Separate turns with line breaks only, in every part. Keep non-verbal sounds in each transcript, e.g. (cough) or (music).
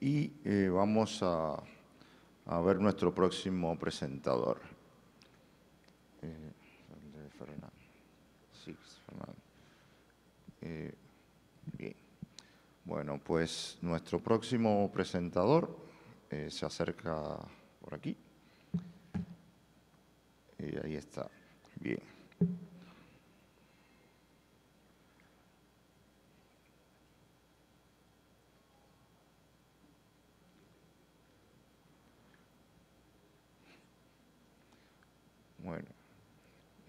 y eh, vamos a, ver nuestro próximo presentador. Eh, sí, eh, bien. Bueno, pues nuestro próximo presentador se acerca por aquí. ahí está. Bien.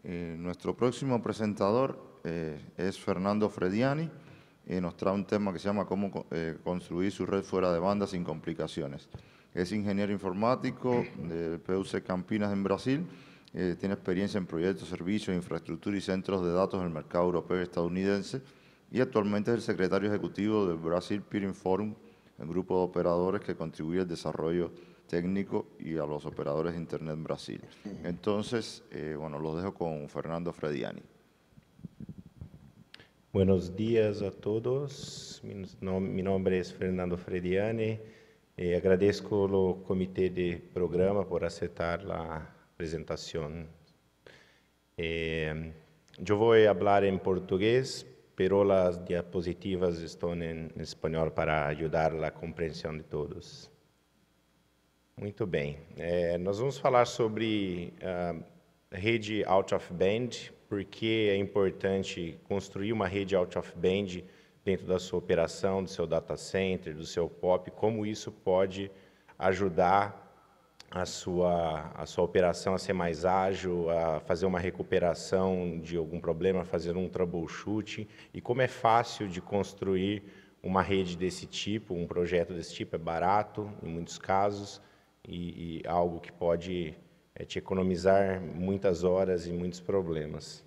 Eh, nuestro próximo presentador eh, es Fernando Frediani y nos trae un tema que se llama Cómo eh, construir su red fuera de banda sin complicaciones. Es ingeniero informático del PUC Campinas en Brasil, tiene experiencia en proyectos, servicios, infraestructura y centros de datos del mercado europeo y estadounidense y actualmente es el secretario ejecutivo del Brasil Peering Forum, el grupo de operadores que contribuye al desarrollo técnico y a los operadores de Internet Brasil. Entonces, eh, bueno, los dejo con Fernando Frediani. Buenos días a todos. Mi, nombre es Fernando
Frediani. Eh, agradezco al comité de programa por aceptar la presentación. Eh, yo voy a hablar en portugués, pero las diapositivas están en español para ayudar a la comprensión de todos. Muito bem. É, nós vamos falar sobre a ah, rede out of band, por que é importante construir uma rede out of band dentro da sua operação, do seu data center, do seu POP, como isso pode ajudar a sua, a sua operação a ser mais ágil, a fazer uma recuperação de algum problema, fazer um troubleshooting, e como é fácil de construir uma rede desse tipo, um projeto desse tipo, é barato em muitos casos, e, e algo que pode é, te economizar muitas horas e muitos problemas.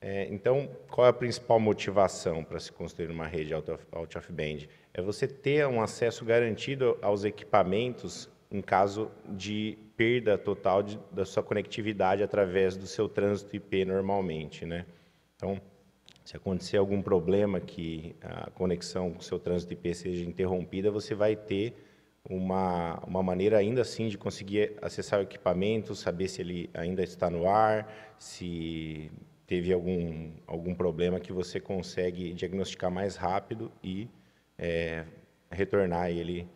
É, então, qual é a principal motivação para se construir uma rede out-of-band? É você ter um acesso garantido aos equipamentos em caso de perda total de, da sua conectividade através do seu trânsito IP normalmente. Né? Então, se acontecer algum problema que a conexão com o seu trânsito IP seja interrompida, você vai ter uma, uma maneira ainda assim de conseguir acessar o equipamento, saber se ele ainda está no ar, se teve algum, algum problema que você consegue diagnosticar mais rápido e é, retornar ele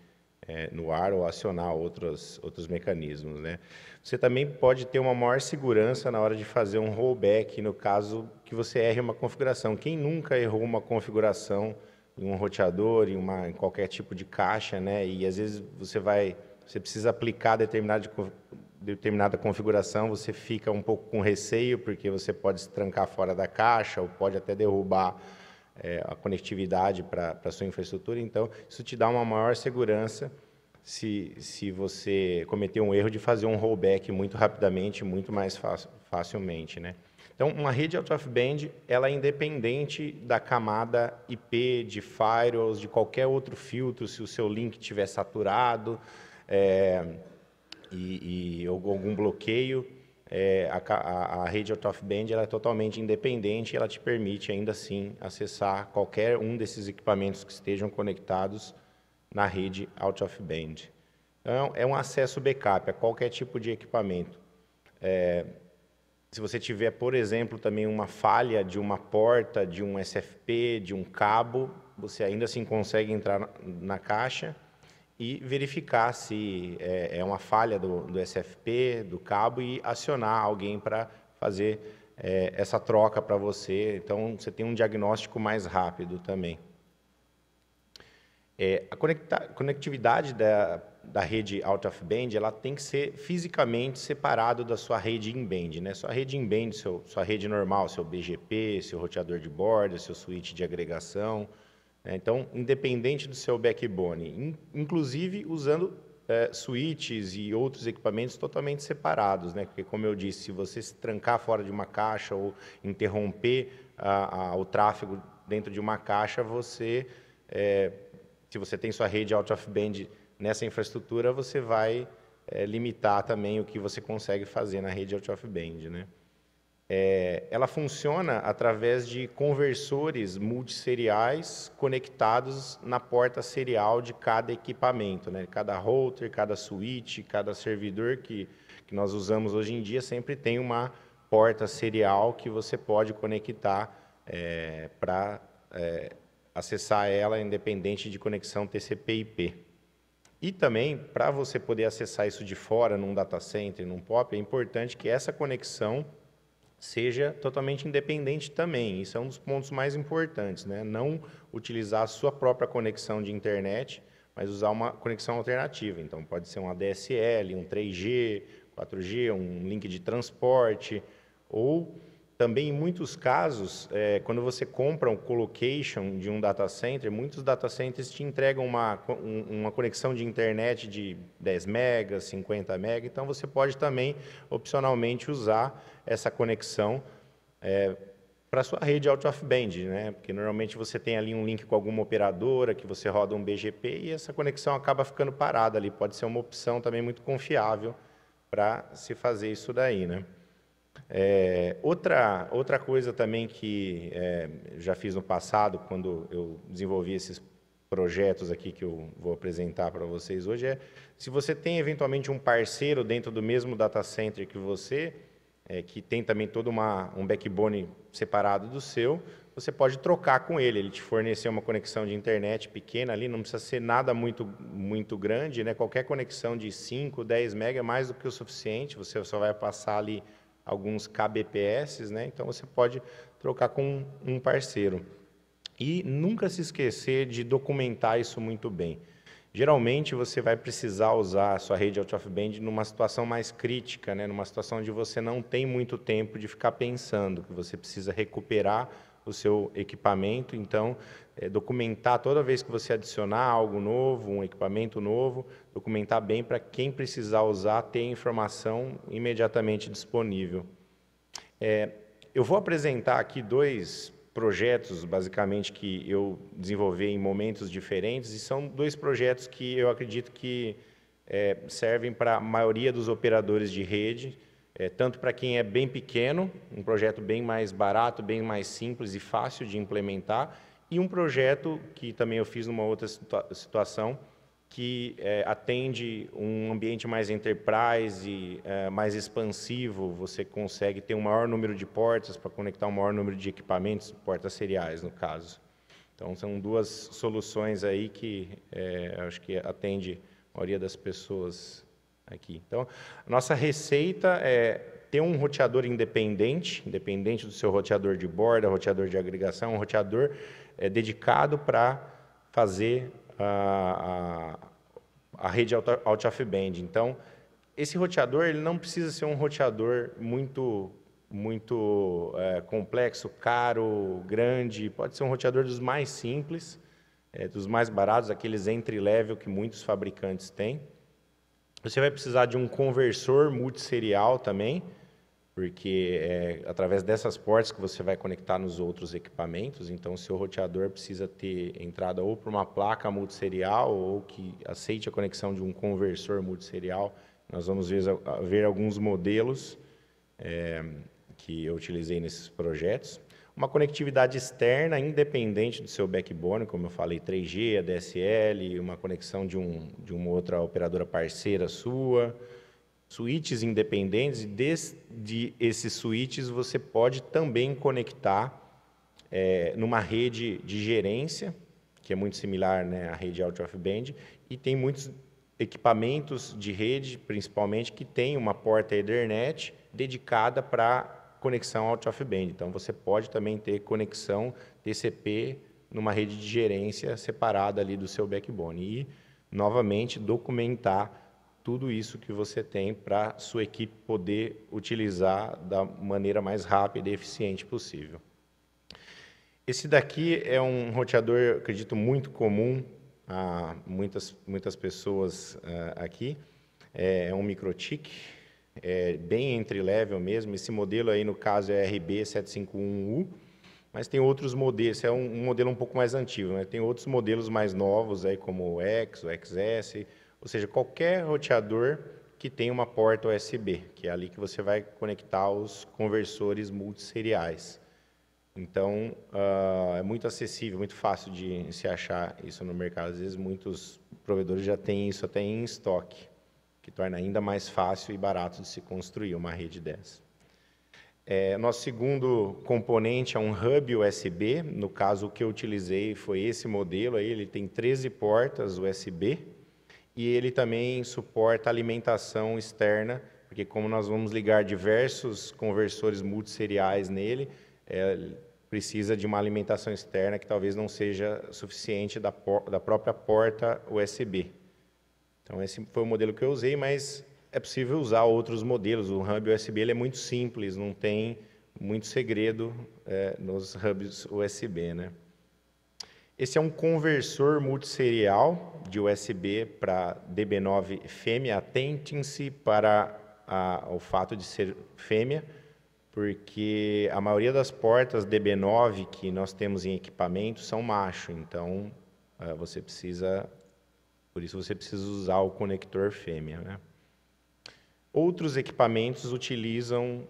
é, no ar ou acionar outros, outros mecanismos. Né? Você também pode ter uma maior segurança na hora de fazer um rollback, no caso que você erre uma configuração. Quem nunca errou uma configuração em um roteador, em, uma, em qualquer tipo de caixa, né? E às vezes você vai, você precisa aplicar determinada determinada configuração, você fica um pouco com receio porque você pode se trancar fora da caixa ou pode até derrubar é, a conectividade para a sua infraestrutura. Então, isso te dá uma maior segurança se, se você cometer um erro de fazer um rollback muito rapidamente, muito mais facilmente, né? Então, uma rede out of band, ela é independente da camada IP, de firewalls, de qualquer outro filtro, se o seu link estiver saturado é, e, e, algum bloqueio, é, a, a, a, rede out of band ela é totalmente independente e ela te permite, ainda assim, acessar qualquer um desses equipamentos que estejam conectados na rede out of band. Então, é um é acesso backup a qualquer tipo de equipamento. É, se você tiver, por exemplo, também uma falha de uma porta, de um SFP, de um cabo, você ainda assim consegue entrar na caixa e verificar se é, é uma falha do, do SFP, do cabo, e acionar alguém para fazer é, essa troca para você. Então, você tem um diagnóstico mais rápido também. É, a conectividade da da rede out of band, ela tem que ser fisicamente separado da sua rede in band, né? Sua rede in band, seu, sua rede normal, seu BGP, seu roteador de borda, seu switch de agregação. Né? Então, independente do seu backbone, in, inclusive usando é, switches e outros equipamentos totalmente separados, né? Porque como eu disse, se você se trancar fora de uma caixa ou interromper a, a, o tráfego dentro de uma caixa, você, é, se você tem sua rede out of band nessa infraestrutura você vai é, limitar também o que você consegue fazer na rede out-of-band. Né? É, ela funciona através de conversores multisseriais conectados na porta serial de cada equipamento, né? cada router, cada switch, cada servidor que, que nós usamos hoje em dia sempre tem uma porta serial que você pode conectar é, eh, para acessar ela independente de conexão TCP/IP. E também, para você poder acessar isso de fora, num data center, num POP, é importante que essa conexão seja totalmente independente também. Isso é um dos pontos mais importantes, né? Não utilizar a sua própria conexão de internet, mas usar uma conexão alternativa. Então, pode ser um ADSL, um 3G, 4G, um link de transporte, ou também, em muitos casos, é, quando você compra um colocation de um data center, muitos data centers te entregam uma, uma conexão de internet de 10 megas, 50 megas, então você pode também, opcionalmente, usar essa conexão é, para sua rede out of band, né? Porque normalmente você tem ali um link com alguma operadora que você roda um BGP e essa conexão acaba ficando parada ali. Pode ser uma opção também muito confiável para se fazer isso daí, né? É, outra, outra coisa também que é, já fiz no passado, quando eu desenvolvi esses projetos aqui que eu vou apresentar para vocês hoje, é se você tem eventualmente um parceiro dentro do mesmo data center que você, é, que tem também todo uma, um backbone separado do seu, você pode trocar com ele, ele te fornecer uma conexão de internet pequena ali, não precisa ser nada muito, muito grande, né? qualquer conexão de 5, 10 mega é mais do que o suficiente, você só vai passar ali alguns kbps, né? Então você pode trocar com um parceiro. E nunca se esquecer de documentar isso muito bem. Geralmente você vai precisar usar a sua rede out of band numa situação mais crítica, né? numa situação onde você não tem muito tempo de ficar pensando, que você precisa recuperar o seu equipamento, então é, documentar toda vez que você adicionar algo novo, um equipamento novo, documentar bem para quem precisar usar ter informação imediatamente disponível. É, eu vou apresentar aqui dois projetos, basicamente, que eu desenvolvi em momentos diferentes, e são dois projetos que eu acredito que é, servem para a maioria dos operadores de rede, é, tanto para quem é bem pequeno, um projeto bem mais barato, bem mais simples e fácil de implementar, e um projeto que também eu fiz numa outra situa situação, que é, atende um ambiente mais enterprise, é, mais expansivo, você consegue ter um maior número de portas para conectar um maior número de equipamentos, portas seriais, no caso. Então, são duas soluções aí que é, acho que atende a maioria das pessoas aqui. Então, a nossa receita é ter um roteador independente, independente do seu roteador de borda, roteador de agregação, um roteador é, dedicado para fazer a, a, a rede Alt-F-Band. Então, esse roteador ele não precisa ser um roteador muito muito é, complexo, caro, grande. Pode ser um roteador dos mais simples, é, dos mais baratos, aqueles entry-level que muitos fabricantes têm. Você vai precisar de um conversor multiserial também, porque é através dessas portas que você vai conectar nos outros equipamentos, então seu roteador precisa ter entrada ou para uma placa multiserial ou que aceite a conexão de um conversor multiserial. Nós vamos ver, ver alguns modelos é, que eu utilizei nesses projetos. Uma conectividade externa, independente do seu backbone, como eu falei, 3G, ADSL, uma conexão de, um, de uma outra operadora parceira sua, suítes independentes, e desde esses suítes você pode também conectar é, numa rede de gerência, que é muito similar né, à rede out of band, e tem muitos equipamentos de rede, principalmente, que tem uma porta Ethernet dedicada para conexão out of band. Então, você pode também ter conexão TCP numa rede de gerência separada ali do seu backbone. E, novamente, documentar tudo isso que você tem para sua equipe poder utilizar da maneira mais rápida e eficiente possível. Esse daqui é um roteador, acredito, muito comum a muitas, muitas pessoas uh, aqui. É, é um microtik, é bem entre-level mesmo. Esse modelo aí, no caso, é RB751U, mas tem outros modelos. Esse é um, um modelo um pouco mais antigo, né? tem outros modelos mais novos, aí, como o X, o XS, ou seja, qualquer roteador que tem uma porta USB, que é ali que você vai conectar os conversores multisseriais. Então, uh, é muito acessível, muito fácil de se achar isso no mercado. Às vezes, muitos provedores já têm isso até em estoque, que torna ainda mais fácil e barato de se construir uma rede dessa. É, nosso segundo componente é um hub USB. No caso, o que eu utilizei foi esse modelo. Aí, ele tem 13 portas USB e ele também suporta alimentação externa, porque como nós vamos ligar diversos conversores multiseriais nele, é, precisa de uma alimentação externa que talvez não seja suficiente da, da própria porta USB. Então esse foi o modelo que eu usei, mas é possível usar outros modelos. O hub USB ele é muito simples, não tem muito segredo é, nos hubs USB, né? Esse é um conversor multiserial de USB para DB9 fêmea. Atentem-se para a, o fato de ser fêmea, porque a maioria das portas DB9 que nós temos em equipamento são macho, então eh, você precisa, por isso você precisa usar o conector fêmea. Né? Outros equipamentos utilizam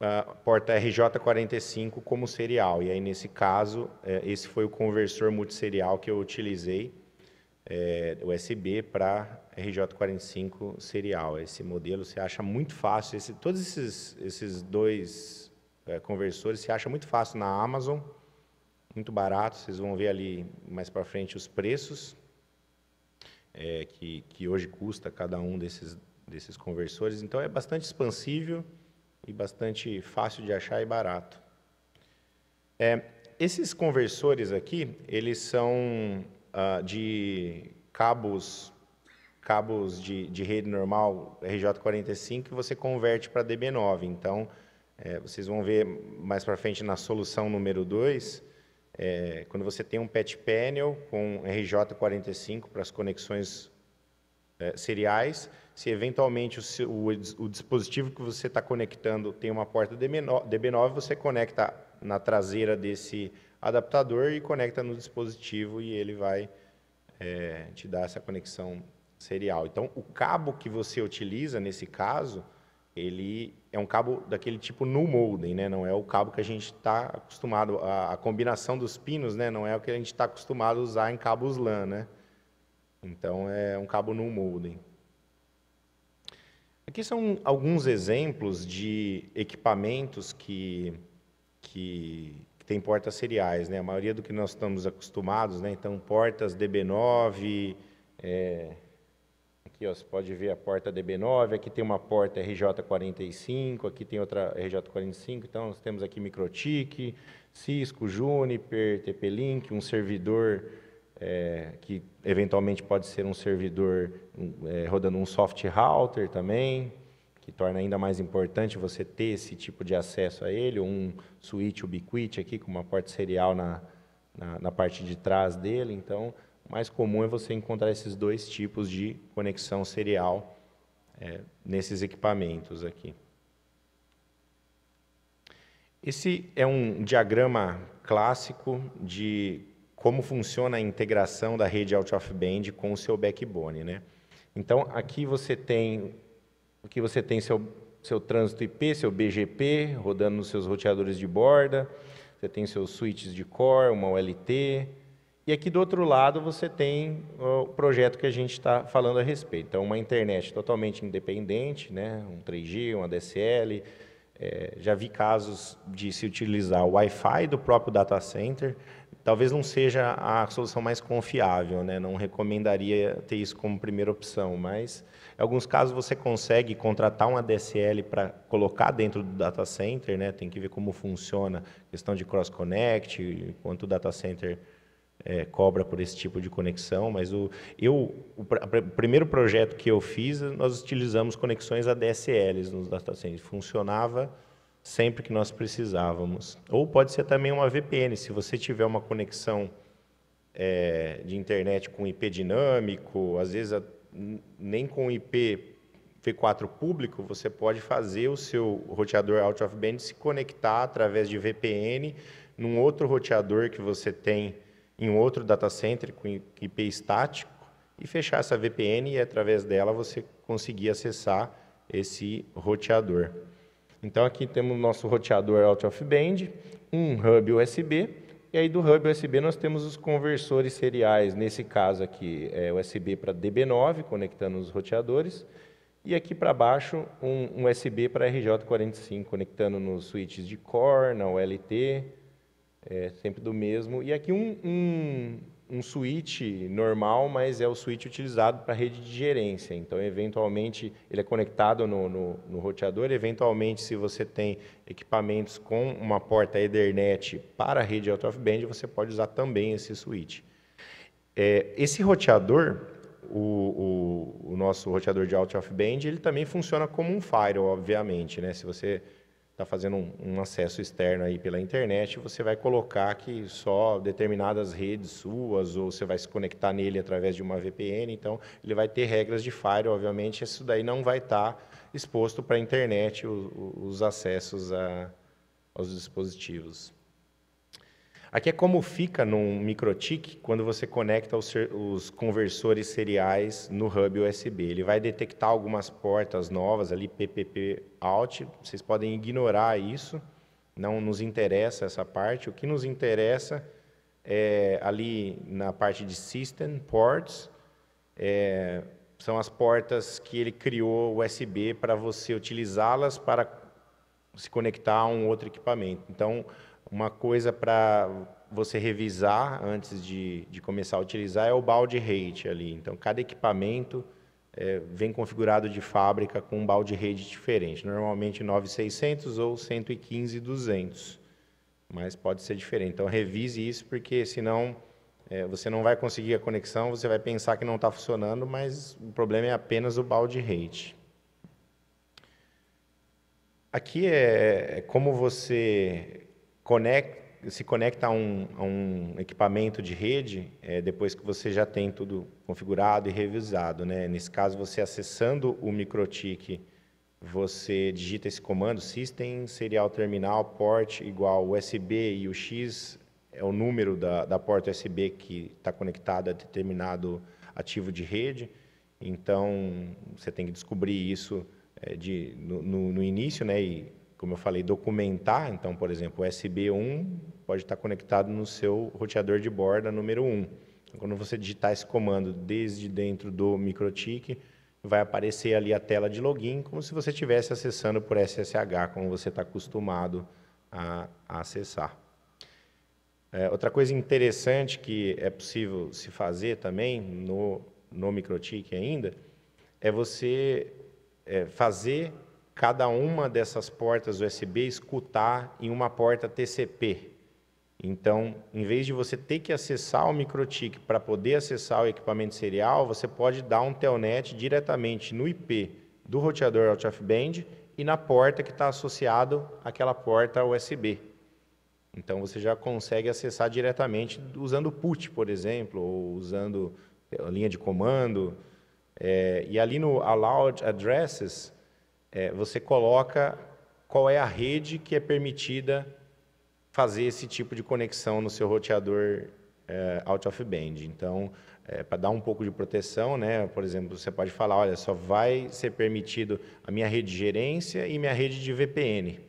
a porta RJ45 como serial. E aí, nesse caso, é, esse foi o conversor multiserial que eu utilizei, USB para RJ45 serial. Esse modelo se acha muito fácil. Esse, todos esses, esses dois é, conversores se acha muito fácil na Amazon, muito barato. Vocês vão ver ali mais para frente os preços é, que, que hoje custa cada um desses, desses conversores. Então, é bastante expansível e bastante fácil de achar e barato. É, esses conversores aqui, eles são ah, de cabos cabos de, de, rede normal RJ45 que você converte para DB9. Então, é, vocês vão ver mais para frente na solução número 2, é, quando você tem um patch panel com RJ45 para as conexões é, seriais, se eventualmente o, o, o dispositivo que você está conectando tem uma porta DB9, você conecta na traseira desse adaptador e conecta no dispositivo e ele vai é, te dar essa conexão serial. Então, o cabo que você utiliza nesse caso, ele é um cabo daquele tipo no molden, né? Não é o cabo que a gente está acostumado, a, a, combinação dos pinos, né? Não é o que a gente está acostumado a usar em cabos LAN, né? Então é um cabo no modem. Aqui são alguns exemplos de equipamentos que, que, que têm portas seriais. Né? A maioria do que nós estamos acostumados, né? então portas DB9, é... aqui ó, você pode ver a porta DB9, aqui tem uma porta RJ45, aqui tem outra RJ45, então nós temos aqui Microtik, Cisco, Juniper, TP-Link, um servidor é, que eventualmente pode ser um servidor é, rodando um soft router também, que torna ainda mais importante você ter esse tipo de acesso a ele, um switch ubiquiti aqui com uma porta serial na, na, na parte de trás dele. Então, o mais comum é você encontrar esses dois tipos de conexão serial é, nesses equipamentos aqui. Esse é um diagrama clássico de como funciona a integração da rede out-of-band com o seu backbone. Né? Então, aqui você tem aqui você tem seu, seu trânsito IP, seu BGP, rodando nos seus roteadores de borda, você tem seus switches de core, uma OLT, e aqui do outro lado você tem o projeto que a gente está falando a respeito. Então, uma internet totalmente independente, né? um 3G, uma DSL. é, eh, já vi casos de se utilizar o Wi-Fi do próprio data center, talvez não seja a solução mais confiável, né? não recomendaria ter isso como primeira opção, mas em alguns casos você consegue contratar uma DSL para colocar dentro do data center, né? tem que ver como funciona a questão de cross-connect, quanto o data center é, cobra por esse tipo de conexão, mas o, eu, o, pr o, primeiro projeto que eu fiz, nós utilizamos conexões ADSLs nos data centers, funcionava sempre que nós precisávamos. Ou pode ser também uma VPN, se você tiver uma conexão é, de internet com IP dinâmico, às vezes a, nem com IP V4 público, você pode fazer o seu roteador out of band se conectar através de VPN num outro roteador que você tem em outro data center com IP estático e fechar essa VPN e através dela você conseguir acessar esse roteador. Então aqui temos o nosso roteador out of band, um hub USB, e aí do hub USB nós temos os conversores seriais, nesse caso aqui é USB para DB9, conectando os roteadores, e aqui para baixo um, USB para RJ45, conectando nos switches de core, na ULT, é, sempre do mesmo, e aqui um, um um switch normal, mas é o switch utilizado para rede de gerência. Então, eventualmente, ele é conectado no, no, no, roteador. Eventualmente, se você tem equipamentos com uma porta Ethernet para a rede out of band, você pode usar também esse switch. É, esse roteador, o, o, o, nosso roteador de out of band, ele também funciona como um firewall, obviamente. Né? Se você está fazendo um, um, acesso externo aí pela internet, você vai colocar que só determinadas redes suas, ou você vai se conectar nele através de uma VPN, então ele vai ter regras de firewall, obviamente, isso daí não vai estar tá exposto para a internet, o, o, os acessos a, aos dispositivos. Aqui é como fica num microtik quando você conecta os, os, conversores seriais no hub USB. Ele vai detectar algumas portas novas ali, PPP out. Vocês podem ignorar isso, não nos interessa essa parte. O que nos interessa é ali na parte de system ports, é, são as portas que ele criou USB para você utilizá-las para se conectar a um outro equipamento. Então, uma coisa para você revisar antes de, de começar a utilizar é o balde rate ali. Então, cada equipamento é, vem configurado de fábrica com um balde rate diferente. Normalmente 9600 ou 115200, mas pode ser diferente. Então, revise isso, porque senão é, você não vai conseguir a conexão, você vai pensar que não está funcionando, mas o problema é apenas o balde rate. Aqui é, é como você conecta, se conecta a um, a um, equipamento de rede é, depois que você já tem tudo configurado e revisado. Né? Nesse caso, você acessando o MikroTik, você digita esse comando system serial terminal port igual USB e o X é o número da, da porta USB que está conectada a determinado ativo de rede. Então, você tem que descobrir isso é, de, no, no, no, início né, e como eu falei, documentar. Então, por exemplo, o USB1 pode estar conectado no seu roteador de borda número 1. Então, quando você digitar esse comando desde dentro do MikroTik, vai aparecer ali a tela de login, como se você estivesse acessando por SSH, como você está acostumado a, a acessar. É, outra coisa interessante que é possível se fazer também no, no MikroTik ainda, é você é, fazer cada uma dessas portas USB escutar em uma porta TCP. Então, em vez de você ter que acessar o microtik para poder acessar o equipamento serial, você pode dar um telnet diretamente no IP do roteador out of band e na porta que está associado àquela porta USB. Então, você já consegue acessar diretamente usando PUT, por exemplo, ou usando a linha de comando. É, e ali no Allowed Addresses, é, você coloca qual é a rede que é permitida fazer esse tipo de conexão no seu roteador é, out of band. Então, é, para dar um pouco de proteção, né? Por exemplo, você pode falar, olha, só vai ser permitido a minha rede de gerência e minha rede de VPN.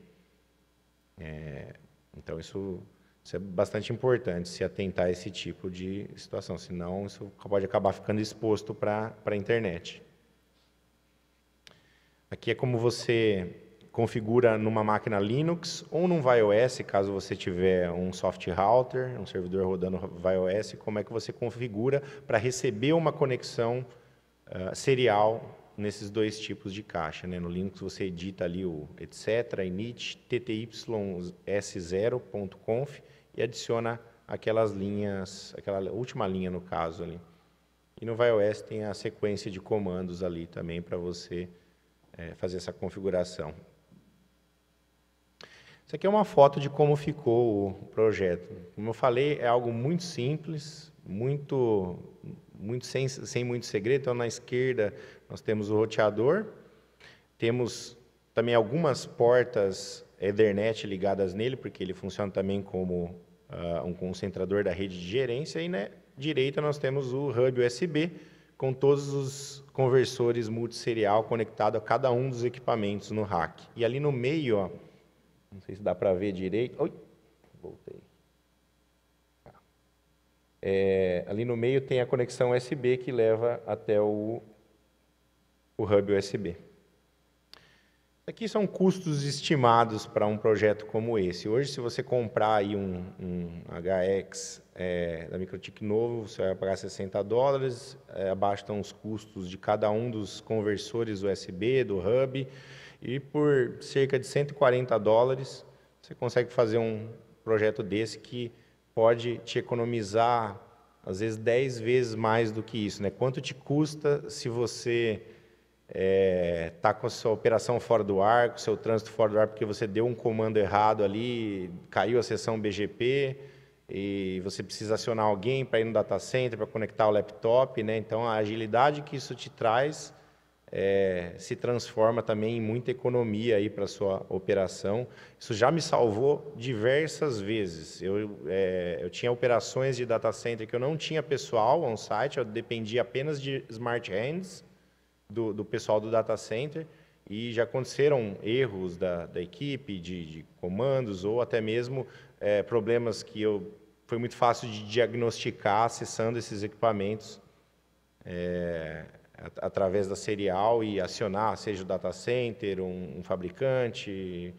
É, então, isso, isso, é bastante importante, se atentar a esse tipo de situação, senão isso pode acabar ficando exposto para a internet. Aqui é como você configura numa máquina Linux ou num iOS, caso você tiver um soft router, um servidor rodando iOS, como é que você configura para receber uma conexão uh, serial nesses dois tipos de caixa. Né? No Linux você edita ali o etc, init, ttyS0.conf e adiciona aquelas linhas, aquela última linha no caso ali. E no iOS tem a sequência de comandos ali também para você é, fazer essa configuração. Isso aqui é uma foto de como ficou o projeto. Como eu falei, é algo muito simples, muito, muito sem, sem muito segredo. Então, na esquerda, nós temos o roteador, temos também algumas portas Ethernet ligadas nele, porque ele funciona também como uh, um concentrador da rede de gerência, e na direita nós temos o hub USB, com todos os conversores multiserial conectado a cada um dos equipamentos no rack. E ali no meio, ó, não sei se dá para ver direito. Oi, voltei. Tá. É, ali no meio tem a conexão USB que leva até o, o hub USB. Aqui são custos estimados para um projeto como esse. Hoje, se você comprar aí um, um HX é, da Microtik novo, você vai pagar 60 dólares, é, abaixo estão os custos de cada um dos conversores USB, do hub, e por cerca de 140 dólares, você consegue fazer um projeto desse que pode te economizar, às vezes, 10 vezes mais do que isso. Né? Quanto te custa se você está é, tá com a sua operação fora do ar, com o seu trânsito fora do ar, porque você deu um comando errado ali, caiu a sessão BGP, e você precisa acionar alguém para ir no data center, para conectar o laptop. Né? Então, a agilidade que isso te traz é, se transforma também em muita economia para a sua operação. Isso já me salvou diversas vezes. Eu, é, eu tinha operações de data center que eu não tinha pessoal on-site, eu dependia apenas de smart hands, do, do pessoal do data center e já aconteceram erros da, da equipe, de, de comandos ou até mesmo é, problemas que eu, foi muito fácil de diagnosticar acessando esses equipamentos é, através da serial e acionar, seja o data center, um, um fabricante,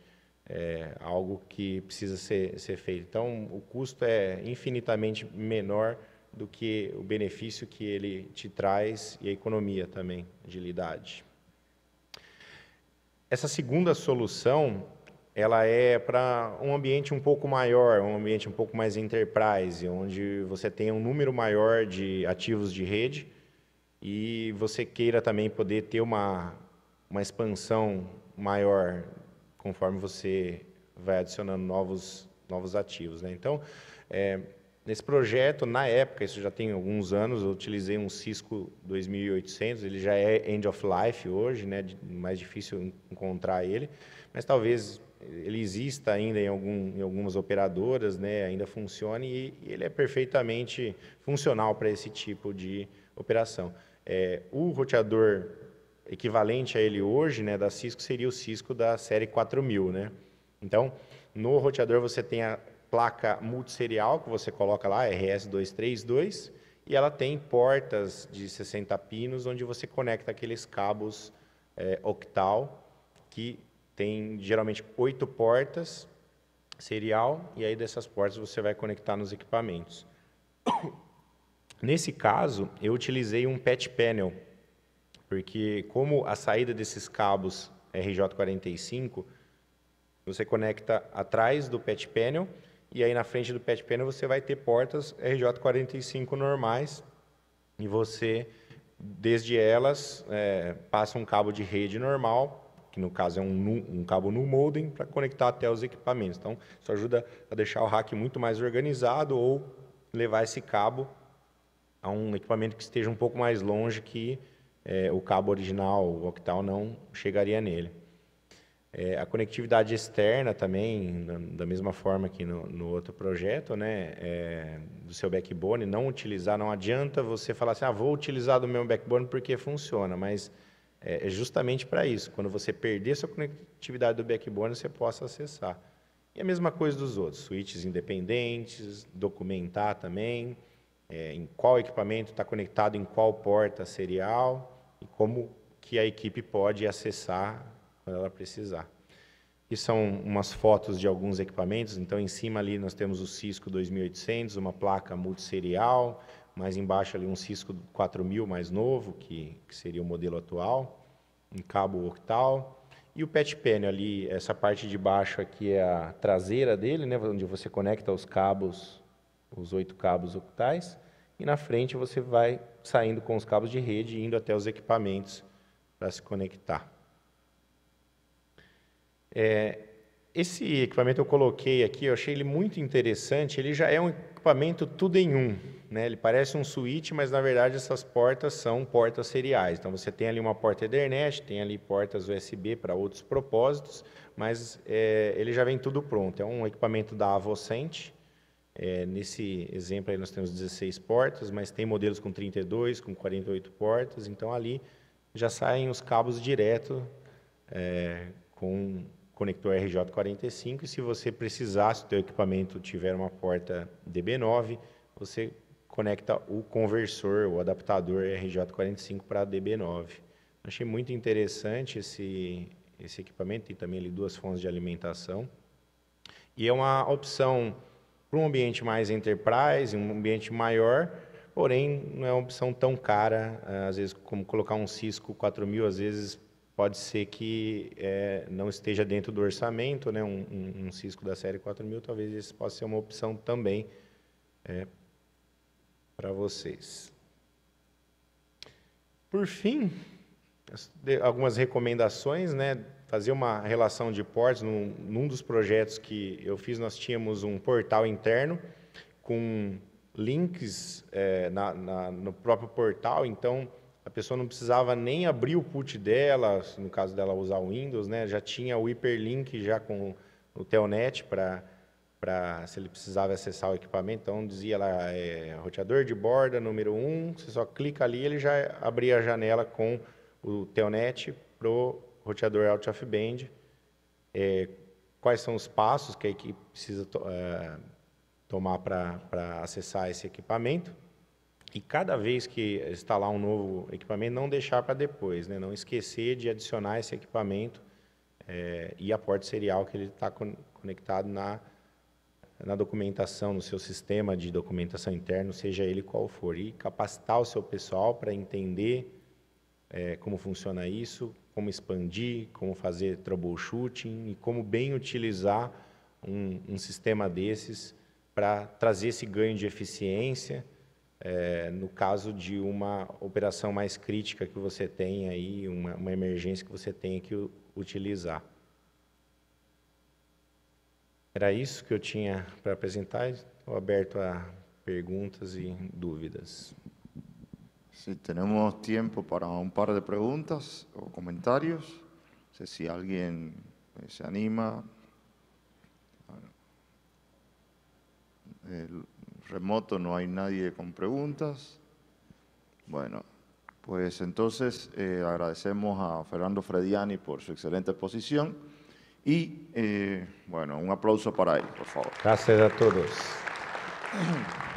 é, algo que precisa ser, ser feito. Então, o custo é infinitamente menor do que o benefício que ele te traz e a economia também, agilidade. Essa segunda solução, ela é para um ambiente um pouco maior, um ambiente um pouco mais enterprise, onde você tem um número maior de ativos de rede e você queira também poder ter uma, uma expansão maior conforme você vai adicionando novos, novos ativos. Né? Então, é, Nesse projeto, na época, isso já tem alguns anos, eu utilizei um Cisco 2800, ele já é end of life hoje, né? mais difícil encontrar ele, mas talvez ele exista ainda em, algum, em algumas operadoras, né? ainda funcione e, ele é perfeitamente funcional para esse tipo de operação. É, o roteador equivalente a ele hoje, né, da Cisco, seria o Cisco da série 4000, né? Então, no roteador você tem a placa multiserial que você coloca lá, RS232, e ela tem portas de 60 pinos onde você conecta aqueles cabos é, octal que tem geralmente oito portas serial e aí dessas portas você vai conectar nos equipamentos. (coughs) Nesse caso, eu utilizei um patch panel, porque como a saída desses cabos RJ45, você conecta atrás do patch panel e aí na frente do pet panel você vai ter portas RJ45 normais e você, desde elas, é, passa um cabo de rede normal, que no caso é um, um cabo no modem, para conectar até os equipamentos. Então, isso ajuda a deixar o rack muito mais organizado ou levar esse cabo a um equipamento que esteja um pouco mais longe que é, o cabo original, o octal, não chegaria nele. É, a conectividade externa também, da mesma forma que no, no outro projeto, né, é, do seu backbone, não utilizar, não adianta você falar assim, ah, vou utilizar do meu backbone porque funciona, mas é, é justamente para isso, quando você perder sua conectividade do backbone, você possa acessar. E a mesma coisa dos outros, switches independentes, documentar também, é, em qual equipamento está conectado em qual porta serial, e como que a equipe pode acessar quando ela precisar. E são umas fotos de alguns equipamentos. Então, em cima ali nós temos o Cisco 2800, uma placa multiserial, mais embaixo ali um Cisco 4000 mais novo, que, que seria o modelo atual, um cabo octal. E o patch panel ali, essa parte de baixo aqui é a traseira dele, né, onde você conecta os cabos, os oito cabos octais. E na frente você vai saindo com os cabos de rede, indo até os equipamentos para se conectar. É, esse equipamento eu coloquei aqui, eu achei ele muito interessante. Ele já é um equipamento tudo em um. Né? Ele parece um switch, mas na verdade essas portas são portas seriais. Então você tem ali uma porta Ethernet, tem ali portas USB para outros propósitos, mas é, ele já vem tudo pronto. É um equipamento da Avocent. É, nesse exemplo aí nós temos 16 portas, mas tem modelos com 32, com 48 portas. Então ali já saem os cabos direto é, com conector RJ45 e se você precisar, se o teu equipamento tiver uma porta DB9, você conecta o conversor, o adaptador RJ45 para DB9. Achei muito interessante esse, esse equipamento, tem também ali duas fontes de alimentação. E é uma opção para um ambiente mais enterprise, um ambiente maior, porém não é uma opção tão cara, ah, às vezes como colocar um Cisco 4000, às vezes pode ser que é, não esteja dentro do orçamento, né? Um, um, um Cisco da série 4000, talvez isso possa ser uma opção também é, para vocês. Por fim, algumas recomendações, né? Fazer uma relação de portes. Num, num dos projetos que eu fiz, nós tínhamos um portal interno com links é, na, na, no próprio portal. Então, a pessoa não precisava nem abrir o put dela, no caso dela usar o Windows, né? Já tinha o hiperlink já com o Telnet para para se ele precisava acessar o equipamento, então dizia lá é, roteador de borda número 1, um, você só clica ali, ele já abria a janela com o Telnet pro roteador out of band. É, quais são os passos que a equipe precisa to é, tomar para acessar esse equipamento? E cada vez que instalar um novo equipamento, não deixar para depois, né? não esquecer de adicionar esse equipamento é, e a porta serial que ele está con conectado na, na documentação, no seu sistema de documentação interno, seja ele qual for. E capacitar o seu pessoal para entender é, como funciona isso, como expandir, como fazer troubleshooting e como bem utilizar um, um sistema desses para trazer esse ganho de eficiência é, no caso de uma operação mais crítica que você tem aí, uma, uma emergência que você tenha que utilizar. Era isso que eu tinha para apresentar. Estou
aberto a perguntas e dúvidas. se temos tempo para um par de perguntas ou comentários No se alguém se anima. remoto, no hay nadie con preguntas. Bueno, pues entonces eh, agradecemos a Fernando Frediani por su excelente exposición y, eh, bueno, un aplauso para él, por favor. Gracias a todos.